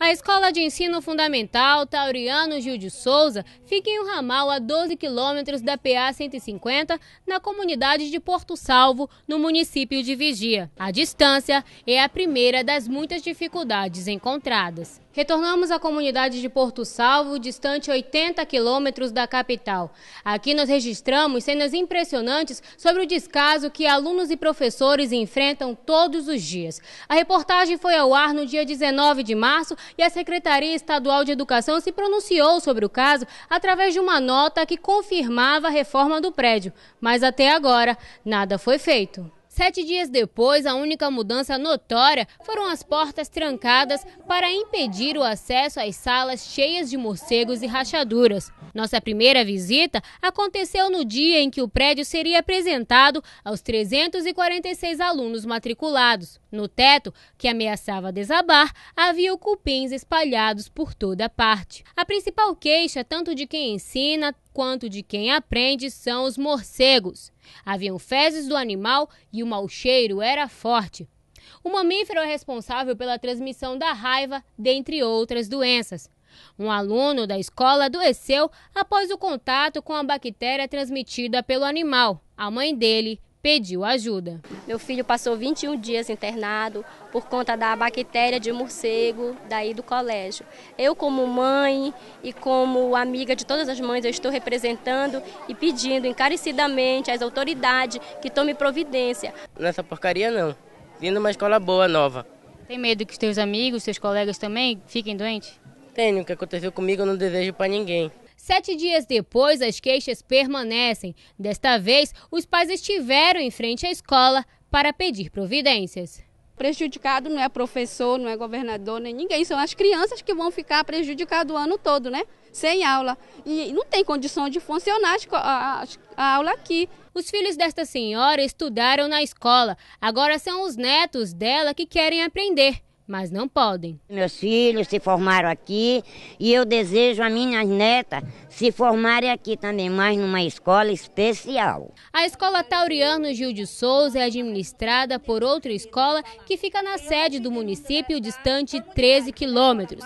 A Escola de Ensino Fundamental Tauriano Gil de Souza fica em um ramal a 12 quilômetros da PA 150, na comunidade de Porto Salvo, no município de Vigia. A distância é a primeira das muitas dificuldades encontradas. Retornamos à comunidade de Porto Salvo, distante 80 quilômetros da capital. Aqui nós registramos cenas impressionantes sobre o descaso que alunos e professores enfrentam todos os dias. A reportagem foi ao ar no dia 19 de março e a Secretaria Estadual de Educação se pronunciou sobre o caso através de uma nota que confirmava a reforma do prédio. Mas até agora, nada foi feito. Sete dias depois, a única mudança notória foram as portas trancadas para impedir o acesso às salas cheias de morcegos e rachaduras. Nossa primeira visita aconteceu no dia em que o prédio seria apresentado aos 346 alunos matriculados. No teto, que ameaçava desabar, havia cupins espalhados por toda parte. A principal queixa, tanto de quem ensina, quanto de quem aprende são os morcegos. Haviam fezes do animal e o mau cheiro era forte. O mamífero é responsável pela transmissão da raiva, dentre outras doenças. Um aluno da escola adoeceu após o contato com a bactéria transmitida pelo animal. A mãe dele pediu ajuda. Meu filho passou 21 dias internado por conta da bactéria de morcego daí do colégio. Eu como mãe e como amiga de todas as mães, eu estou representando e pedindo encarecidamente às autoridades que tomem providência. Nessa é porcaria não. Vindo uma escola boa, nova. Tem medo que os teus amigos, seus colegas também fiquem doentes? Tenho, o que aconteceu comigo eu não desejo para ninguém. Sete dias depois, as queixas permanecem. Desta vez, os pais estiveram em frente à escola para pedir providências prejudicado não é professor, não é governador, nem ninguém, são as crianças que vão ficar prejudicadas o ano todo, né? Sem aula. E não tem condição de funcionar a, a, a aula aqui. Os filhos desta senhora estudaram na escola, agora são os netos dela que querem aprender mas não podem. Meus filhos se formaram aqui e eu desejo a minhas netas se formarem aqui também, mas numa escola especial. A escola Tauriano Gil de Souza é administrada por outra escola que fica na sede do município, distante 13 quilômetros.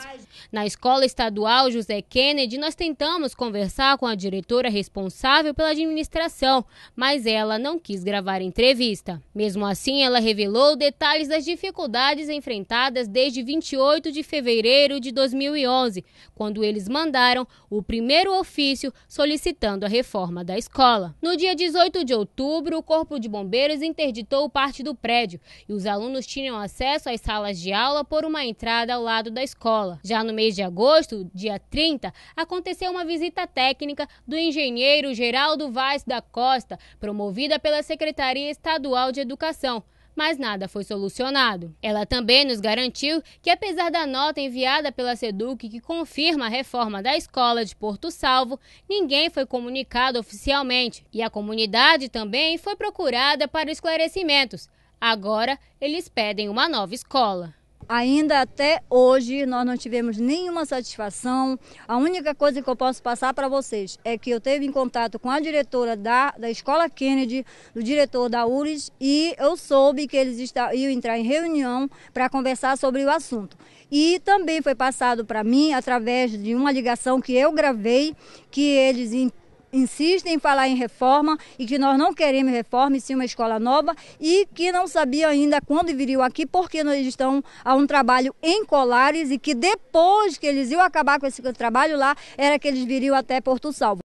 Na escola estadual José Kennedy, nós tentamos conversar com a diretora responsável pela administração, mas ela não quis gravar entrevista. Mesmo assim, ela revelou detalhes das dificuldades enfrentadas desde 28 de fevereiro de 2011, quando eles mandaram o primeiro ofício solicitando a reforma da escola. No dia 18 de outubro, o Corpo de Bombeiros interditou parte do prédio e os alunos tinham acesso às salas de aula por uma entrada ao lado da escola. Já no mês de agosto, dia 30, aconteceu uma visita técnica do engenheiro Geraldo Vaz da Costa, promovida pela Secretaria Estadual de Educação mas nada foi solucionado. Ela também nos garantiu que, apesar da nota enviada pela SEDUC que confirma a reforma da escola de Porto Salvo, ninguém foi comunicado oficialmente e a comunidade também foi procurada para esclarecimentos. Agora, eles pedem uma nova escola. Ainda até hoje nós não tivemos nenhuma satisfação. A única coisa que eu posso passar para vocês é que eu teve em contato com a diretora da, da Escola Kennedy, do diretor da URES, e eu soube que eles está, iam entrar em reunião para conversar sobre o assunto. E também foi passado para mim, através de uma ligação que eu gravei, que eles insistem em falar em reforma e que nós não queremos reforma, e sim uma escola nova, e que não sabia ainda quando viriam aqui, porque nós estão a um trabalho em Colares e que depois que eles iam acabar com esse trabalho lá, era que eles viriam até Porto Salvo.